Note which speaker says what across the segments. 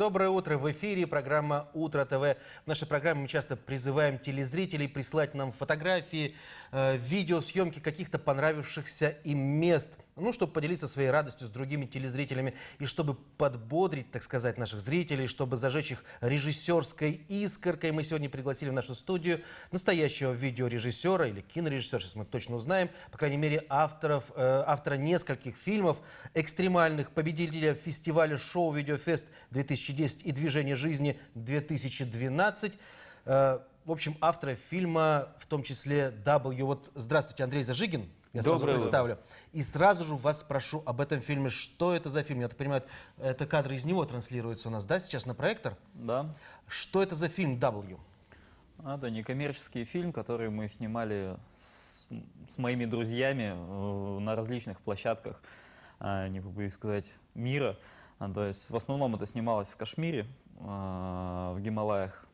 Speaker 1: Доброе утро! В эфире программа «Утро ТВ». В нашей программе мы часто призываем телезрителей прислать нам фотографии, э, видеосъемки каких-то понравившихся им мест – ну, чтобы поделиться своей радостью с другими телезрителями и чтобы подбодрить, так сказать, наших зрителей, чтобы зажечь их режиссерской искоркой. Мы сегодня пригласили в нашу студию настоящего видеорежиссера или кинорежиссера, сейчас мы точно узнаем, по крайней мере, авторов, э, автора нескольких фильмов экстремальных, победителя фестиваля шоу «Видеофест» 2010 и «Движение жизни» 2012. Э, в общем, автора фильма, в том числе W. Вот здравствуйте, Андрей Зажигин. Я Доброе сразу представлю. И сразу же вас прошу об этом фильме. Что это за фильм? Я так понимаю, это кадры из него транслируются у нас, да, сейчас на проектор? Да. Что это за фильм W?
Speaker 2: А да, некоммерческий фильм, который мы снимали с, с моими друзьями э, на различных площадках, а, не побоюсь сказать, мира. А, то есть в основном это снималось в Кашмире, а, в Гималаях.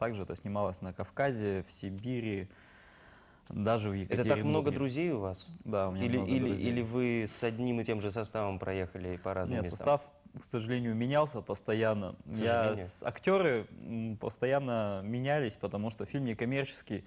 Speaker 2: Также это снималось на Кавказе, в Сибири,
Speaker 3: даже в Екатеринбурге. Это так много друзей у вас? Да, у меня или, много или, друзей. Или вы с одним и тем же составом проехали по разным Нет, местам? состав, к сожалению, менялся постоянно. К Я, с, актеры
Speaker 2: постоянно менялись, потому что фильм некоммерческий,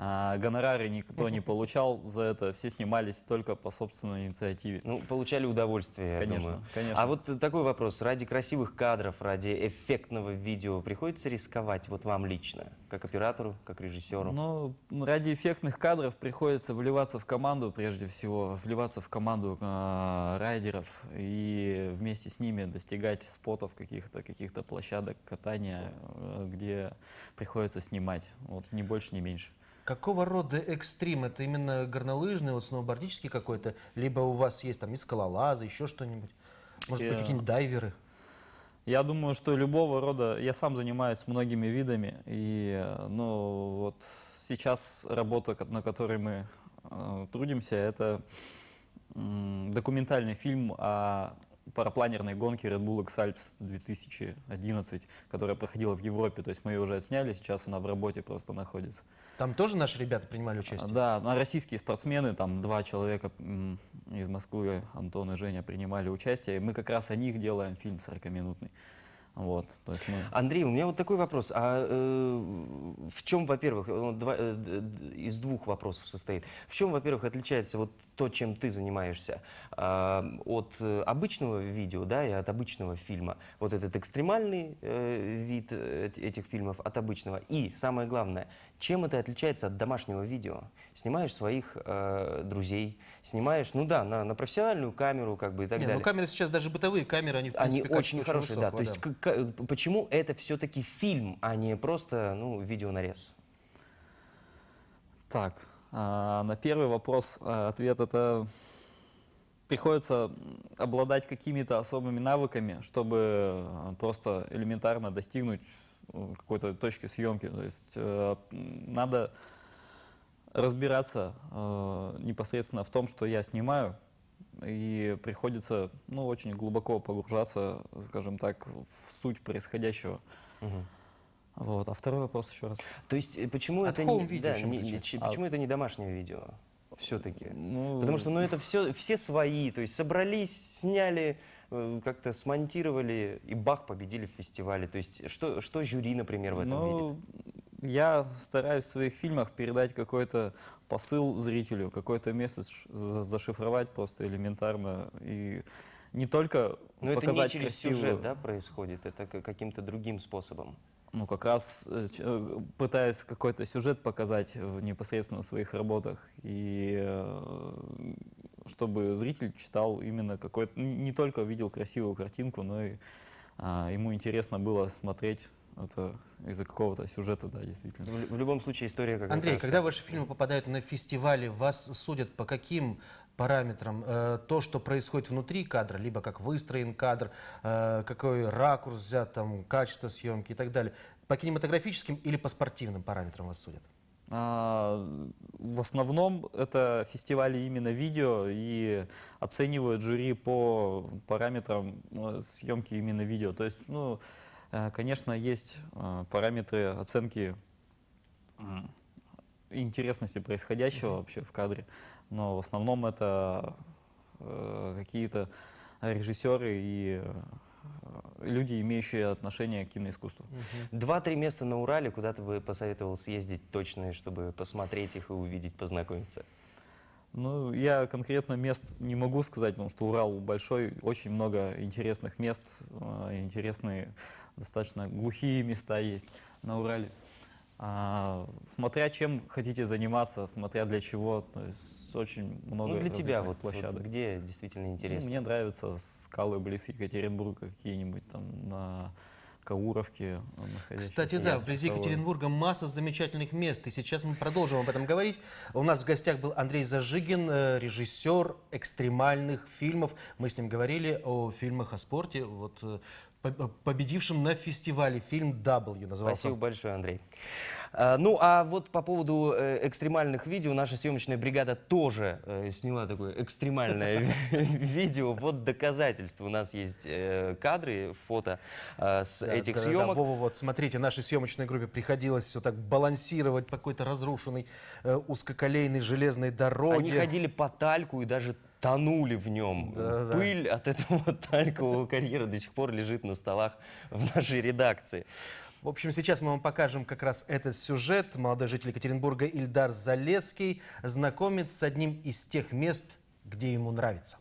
Speaker 2: а, гонорары никто не получал за это, все снимались только по собственной инициативе. Ну, получали удовольствие,
Speaker 3: конечно, думаю. Конечно. А вот такой вопрос. Ради красивых кадров, ради эффектного видео приходится рисковать вот вам лично? Как оператору, как режиссеру? Ну,
Speaker 2: ради эффектных кадров приходится вливаться в команду, прежде всего, вливаться в команду э, райдеров и вместе с ними достигать спотов каких-то, каких-то площадок катания,
Speaker 1: э, где приходится снимать, вот не больше, не меньше. Какого рода экстрим? Это именно горнолыжный, вот сноубордический какой-то? Либо у вас есть там и скалолазы, еще что-нибудь? Может быть, э, какие-нибудь дайверы?
Speaker 2: Я думаю, что любого рода, я сам занимаюсь многими видами, и ну, вот сейчас работа, на которой мы э, трудимся, это э, документальный фильм о парапланерной гонки Red Bull X Alps 2011, которая проходила в Европе. То есть мы ее уже отсняли, сейчас она в работе просто находится.
Speaker 1: Там тоже наши ребята принимали участие?
Speaker 2: Да, ну, а российские спортсмены, там два человека из Москвы, Антон и Женя, принимали участие. И мы как раз о них делаем фильм 40-минутный. Вот, то есть мы... Андрей, у меня
Speaker 3: вот такой вопрос. А э, в чем, во-первых, два, э, из двух вопросов состоит. В чем, во-первых, отличается вот то, чем ты занимаешься а, э, от обычного видео, да, и от обычного фильма? Вот этот экстремальный э, вид э, этих фильмов от обычного. И самое главное, чем это отличается от домашнего видео? Снимаешь своих э, друзей, снимаешь, ну да, на, на профессиональную камеру, как бы и так Не, ну далее. Ну
Speaker 1: камеры сейчас даже бытовые камеры, они в принципе, они очень хорошие, высокого, да. То есть да
Speaker 3: почему это все-таки фильм, а не просто ну, видеонарез? Так, а, на первый вопрос а, ответ это приходится
Speaker 2: обладать какими-то особыми навыками, чтобы а, просто элементарно достигнуть э, какой-то точки съемки. То есть э, надо разбираться э, непосредственно в том, что я снимаю, и приходится, ну, очень глубоко погружаться, скажем так, в суть происходящего. Угу.
Speaker 3: Вот. А второй вопрос еще раз. То есть э, почему это не, видео, да, не, причем? А почему а... это не домашнее видео? Все-таки. Ну... Потому что ну, это все, все свои. То есть собрались, сняли, э, как-то смонтировали и бах, победили в фестивале. То есть что, что жюри, например, в этом ну, видит? я стараюсь в своих фильмах передать какой-то
Speaker 2: посыл зрителю, какой-то месседж зашифровать просто элементарно. И не только Но показать это не через красивую... сюжет да,
Speaker 3: происходит, это каким-то другим способом.
Speaker 2: Ну, как раз э, э, пытаясь какой-то сюжет показать в, непосредственно в своих работах, и э, чтобы зритель читал именно какой-то, не только видел красивую картинку, но и а, ему интересно было смотреть это из-за какого-то сюжета, да, действительно. В, любом случае история как Андрей, когда
Speaker 1: ваши фильмы попадают на фестивали, вас судят по каким параметрам? Э, то, что происходит внутри кадра, либо как выстроен кадр, э, какой ракурс взят, там, качество съемки и так далее. По кинематографическим или по спортивным параметрам вас судят?
Speaker 2: А, в основном это фестивали именно видео и оценивают жюри по параметрам э, съемки именно видео. То есть, ну, Э, конечно, есть э, параметры оценки интересности происходящего вообще в кадре, но в основном это э, какие-то
Speaker 3: режиссеры и люди, имеющие отношение к киноискусству. Два-три места на Урале, куда ты бы посоветовал съездить точно, чтобы посмотреть их и увидеть, познакомиться?
Speaker 2: Ну, я конкретно мест не могу сказать, потому что Урал большой, очень много интересных мест, а, интересные, достаточно глухие места есть на Урале. А, смотря чем хотите заниматься, смотря для чего, то есть очень ну, много ну, для тебя вот, площадок. Вот где действительно ну, интересно? Ну, мне нравятся скалы близ Екатеринбурга какие-нибудь там на Кауровке. Э, Кстати, да, вблизи Екатеринбурга
Speaker 1: масса замечательных мест, и сейчас мы продолжим об этом говорить. У нас в гостях был Андрей Зажигин, э, режиссер экстремальных фильмов. Мы с ним говорили о фильмах о спорте. Вот э, Э, победившим на фестивале. Фильм «W» назывался. Спасибо большое, Андрей. А, ну, а вот по поводу э, экстремальных видео,
Speaker 3: наша съемочная бригада тоже э, сняла такое экстремальное видео. Вот доказательства. У нас есть кадры, фото с этих съемок.
Speaker 1: Вова, вот смотрите, нашей съемочной группе приходилось все так балансировать по какой-то разрушенной узкоколейной железной дороге. Они ходили по тальку и даже тонули в нем.
Speaker 3: Да, Пыль да. от этого Талькового карьера до сих пор лежит на столах в нашей редакции.
Speaker 1: В общем, сейчас мы вам покажем как раз этот сюжет. Молодой житель Екатеринбурга Ильдар Залеский знакомится с одним из тех мест, где ему нравится.